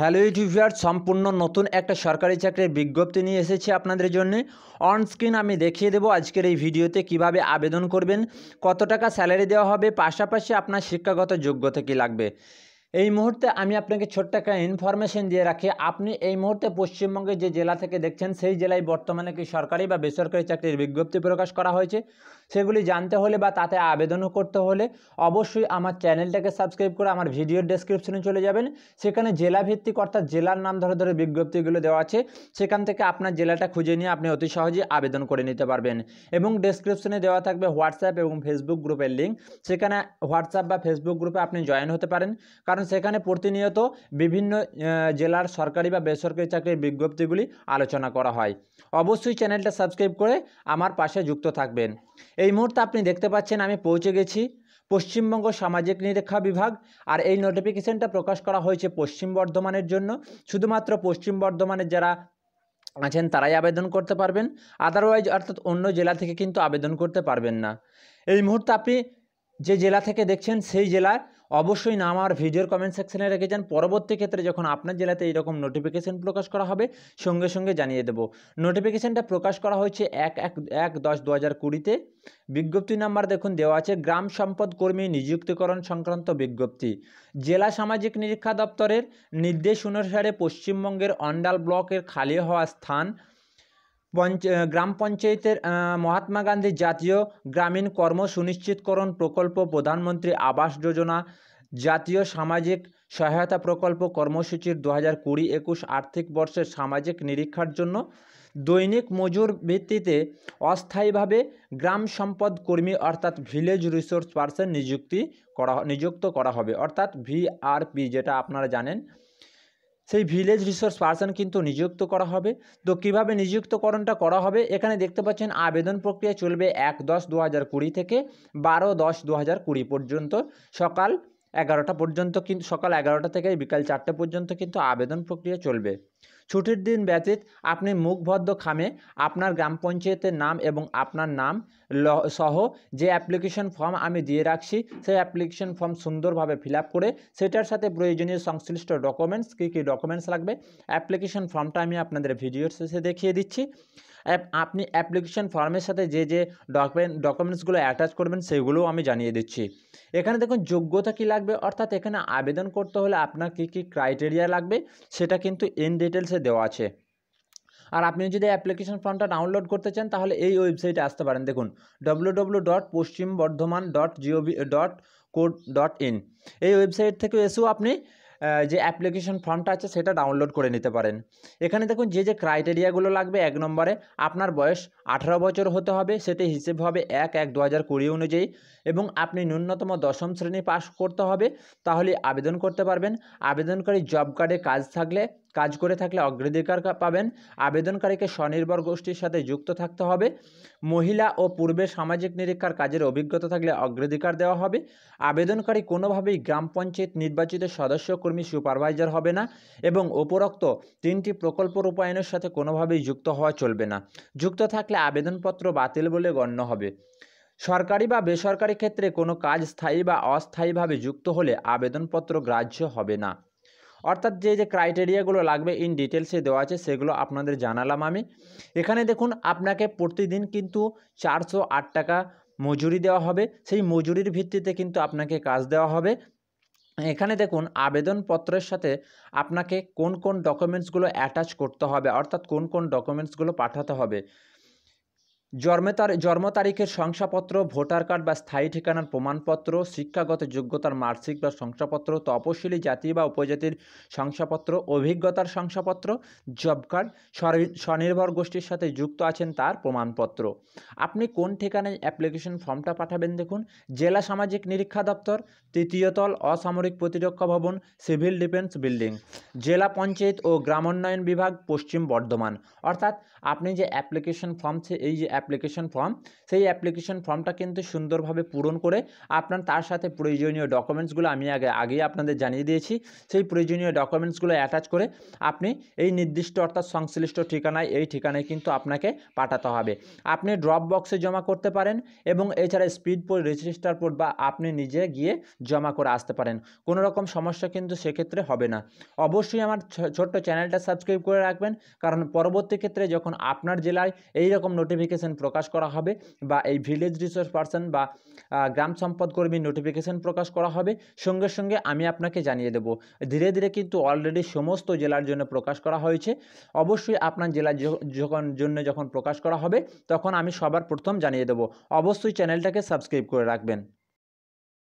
hello YouTuber সম্পূর্ণ নতুন একটা সরকারি চাকরির বিজ্ঞপ্তি নিয়ে এসেছি আপনাদের জন্য অনস্ক্রিন আমি দেখিয়ে দেবো আজকের এই ভিডিওতে কিভাবে আবেদন করবেন কত টাকা স্যালারি দেওয়া হবে পাশাপাশি আপনার শিক্ষাগত যোগ্যতা কী লাগবে এই মুহূর্তে আমি আপনাকে ছোট্ট একটা ইনফরমেশন দিয়ে রাখি আপনি এই মুহূর্তে পশ্চিমবঙ্গে যে জেলা থেকে দেখছেন সেই জেলায় বর্তমানে কি সরকারি বা বেসরকারি চাকরির বিজ্ঞপ্তি প্রকাশ করা হয়েছে সেগুলি জানতে হলে বা তাতে আবেদনও করতে হলে অবশ্যই আমার চ্যানেলটাকে সাবস্ক্রাইব করে আমার ভিডিওর ডেসক্রিপশনে চলে যাবেন সেখানে জেলাভিত্তিক অর্থাৎ জেলার নাম ধরে ধরে বিজ্ঞপ্তিগুলো দেওয়া আছে সেখান থেকে আপনার জেলাটা খুঁজে নিয়ে আপনি অতি সহজেই আবেদন করে নিতে পারবেন এবং ডেসক্রিপশনে দেওয়া থাকবে হোয়াটসঅ্যাপ এবং ফেসবুক গ্রুপের লিঙ্ক সেখানে হোয়াটসঅ্যাপ বা ফেসবুক গ্রুপে আপনি জয়েন হতে পারেন কারণ কারণ সেখানে প্রতিনিয়ত বিভিন্ন জেলার সরকারি বা বেসরকারি চাকরির বিজ্ঞপ্তিগুলি আলোচনা করা হয় অবশ্যই চ্যানেলটা সাবস্ক্রাইব করে আমার পাশে যুক্ত থাকবেন এই মুহূর্তে আপনি দেখতে পাচ্ছেন আমি পৌঁছে গেছি পশ্চিমবঙ্গ সামাজিক নিরীক্ষা বিভাগ আর এই নোটিফিকেশনটা প্রকাশ করা হয়েছে পশ্চিম বর্ধমানের জন্য শুধুমাত্র পশ্চিম বর্ধমানের যারা আছেন তারাই আবেদন করতে পারবেন আদারওয়াইজ অর্থাৎ অন্য জেলা থেকে কিন্তু আবেদন করতে পারবেন না এই মুহূর্তে আপনি যে জেলা থেকে দেখছেন সেই জেলার অবশ্যই নাম আর ভিডিওর কমেন্ট সেকশানে রেখে যান পরবর্তী ক্ষেত্রে যখন আপনার জেলাতে এরকম নোটিফিকেশন প্রকাশ করা হবে সঙ্গে সঙ্গে জানিয়ে দেব নোটিফিকেশনটা প্রকাশ করা হয়েছে এক এক এক দশ দু হাজার কুড়িতে বিজ্ঞপ্তি নাম্বার দেখুন দেওয়া আছে গ্রাম সম্পদ কর্মী নিযুক্তিকরণ সংক্রান্ত বিজ্ঞপ্তি জেলা সামাজিক নিরীক্ষা দপ্তরের নির্দেশ অনুসারে পশ্চিমবঙ্গের অন্ডাল ব্লকের খালি হওয়া স্থান পঞ্চ গ্রাম পঞ্চায়েতের মহাত্মা গান্ধী জাতীয় গ্রামীণ কর্ম সুনিশ্চিতকরণ প্রকল্প প্রধানমন্ত্রী আবাস যোজনা জাতীয় সামাজিক সহায়তা প্রকল্প কর্মসূচির দু হাজার কুড়ি একুশ আর্থিক বর্ষের সামাজিক নিরীক্ষার জন্য দৈনিক মজুর ভিত্তিতে অস্থায়ীভাবে গ্রাম সম্পদ কর্মী অর্থাৎ ভিলেজ রিসোর্স পার্সন নিযুক্তি করা নিযুক্ত করা হবে অর্থাৎ ভিআরপি যেটা আপনারা জানেন সেই ভিলেজ রিসোর্স পার্সন কিন্তু নিযুক্ত করা হবে তো কীভাবে নিযুক্তকরণটা করা হবে এখানে দেখতে পাচ্ছেন আবেদন প্রক্রিয়া চলবে এক দশ দু হাজার কুড়ি থেকে বারো দশ দু হাজার কুড়ি পর্যন্ত সকাল এগারোটা পর্যন্ত কিন্তু সকাল এগারোটা থেকে বিকাল চারটে পর্যন্ত কিন্তু আবেদন প্রক্রিয়া চলবে ছুটির দিন ব্যতীত আপনি মুখভদ্র খামে আপনার গ্রাম পঞ্চায়েতের নাম এবং আপনার নাম সহ যে অ্যাপ্লিকেশন ফর্ম আমি দিয়ে রাখছি সেই অ্যাপ্লিকেশন ফর্ম সুন্দরভাবে ফিল করে সেটার সাথে প্রয়োজনীয় সংশ্লিষ্ট ডকুমেন্টস কী কী ডকুমেন্টস লাগবে অ্যাপ্লিকেশন ফর্মটা আমি আপনাদের ভিডিওর শেষে দেখিয়ে দিচ্ছি আপনি অ্যাপ্লিকেশন ফর্মের সাথে যে যে ডকুমেন্ট ডকুমেন্টসগুলো অ্যাটাচ করবেন সেগুলোও আমি জানিয়ে দিচ্ছি এখানে দেখুন যোগ্যতা কি লাগবে অর্থাৎ এখানে আবেদন করতে হলে আপনার কী কী ক্রাইটেরিয়া লাগবে সেটা কিন্তু ইন ডিটেলসে দেওয়া আছে আর আপনি যদি অ্যাপ্লিকেশন ফর্মটা ডাউনলোড করতে চান তাহলে এই ওয়েবসাইটে আসতে পারেন দেখুন W W dot Paschim Bardhaman dot gov dot code dot in এই ওয়েবসাইট থেকে এসেও আপনি যে অ্যাপ্লিকেশন ফর্মটা আছে সেটা ডাউনলোড করে নিতে পারেন এখানে দেখুন যে যে ক্রাইটেরিয়াগুলো লাগবে এক নম্বরে আপনার বয়স আঠারো বছর হতে হবে সেটি হিসেব হবে এক এক দু হাজার কুড়ি অনুযায়ী এবং আপনি ন্যূনতম দশম শ্রেণী পাস করতে হবে তাহলে আবেদন করতে পারবেন আবেদনকারী জব কার্ডে কাজ থাকলে কাজ করে থাকলে অগ্রাধিকার পাবেন আবেদনকারীকে স্বনির্ভর গোষ্ঠীর সাথে যুক্ত থাকতে হবে মহিলা ও পূর্বে সামাজিক নিরীক্ষার কাজের অভিজ্ঞতা থাকলে অগ্রাধিকার দেওয়া হবে আবেদনকারী কোনোভাবেই গ্রাম পঞ্চায়েত নির্বাচিত সদস্য কর্মী সুপারভাইজার হবে না এবং উপরোক্ত তিনটি প্রকল্প রূপায়ণের সাথে কোনোভাবেই যুক্ত হওয়া চলবে না যুক্ত থাকলে আবেদনপত্র বাতিল বলে গণ্য হবে সরকারি বা বেসরকারি ক্ষেত্রে কোনো কাজ স্থায়ী বা অস্থায়ীভাবে যুক্ত হলে আবেদনপত্র গ্রাহ্য হবে না অর্থাৎ যে যে ক্রাইটেরিয়াগুলো লাগবে ইন ডিটেলসে দেওয়া আছে সেগুলো আপনাদের জানালাম আমি এখানে দেখুন আপনাকে প্রতিদিন কিন্তু চারশো টাকা মজুরি দেওয়া হবে সেই মজুরির ভিত্তিতে কিন্তু আপনাকে কাজ দেওয়া হবে এখানে দেখুন আবেদনপত্রের সাথে আপনাকে কোন কোন ডকুমেন্টসগুলো অ্যাটাচ করতে হবে অর্থাৎ কোন কোন ডকুমেন্টসগুলো পাঠাতে হবে জন্মে তার জন্ম তারিখের শংসাপত্র ভোটার কার্ড বা স্থায়ী ঠিকানার প্রমাণপত্র শিক্ষাগত যোগ্যতার মার্কশিট বা শংসাপত্র তপশিলি জাতি বা উপজাতির শংসাপত্র অভিজ্ঞতার শংসাপত্র জব কার্ড স্বনির্ভর গোষ্ঠীর সাথে যুক্ত আছেন তার প্রমাণপত্র আপনি কোন ঠিকানায় অ্যাপ্লিকেশন ফর্মটা পাঠাবেন দেখুন জেলা সামাজিক নিরীক্ষা দপ্তর তৃতীয়তল অসামরিক প্রতিরক্ষা ভবন সিভিল ডিফেন্স বিল্ডিং জেলা পঞ্চায়েত ও গ্রামোন্নয়ন বিভাগ পশ্চিম বর্ধমান অর্থাৎ আপনি যে অ্যাপ্লিকেশন ফর্ম এই যে অ্যাপ্লিকেশন ফর্ম সেই অ্যাপ্লিকেশন ফর্মটা কিন্তু সুন্দরভাবে পূরণ করে আপনার তার সাথে প্রয়োজনীয় ডকুমেন্টসগুলো আমি আগে আগেই আপনাদের জানিয়ে দিয়েছি সেই প্রয়োজনীয় ডকুমেন্টসগুলো অ্যাটাচ করে আপনি এই নির্দিষ্ট অর্থাৎ সংশ্লিষ্ট ঠিকানায় এই ঠিকানায় কিন্তু আপনাকে পাঠাতে হবে আপনি ড্রপ বক্সে জমা করতে পারেন এবং এছাড়া স্পিড পোর্ট রেজিস্টার পোর্ট বা আপনি নিজে গিয়ে জমা করে আসতে পারেন কোনো রকম সমস্যা কিন্তু সেক্ষেত্রে হবে না অবশ্যই আমার ছোট্ট চ্যানেলটা সাবস্ক্রাইব করে রাখবেন কারণ পরবর্তী ক্ষেত্রে যখন আপনার জেলায় এই রকম নোটিফিকেশান নোটিফিকেশন প্রকাশ করা হবে বা এই ভিলেজ রিসোর্স পার্সন বা গ্রাম সম্পদ কর্মীর নোটিফিকেশন প্রকাশ করা হবে সঙ্গে সঙ্গে আমি আপনাকে জানিয়ে দেব ধীরে ধীরে কিন্তু অলরেডি সমস্ত জেলার জন্য প্রকাশ করা হয়েছে অবশ্যই আপনার জেলার যখন জন্য যখন প্রকাশ করা হবে তখন আমি সবার প্রথম জানিয়ে দেব অবশ্যই চ্যানেলটাকে সাবস্ক্রাইব করে রাখবেন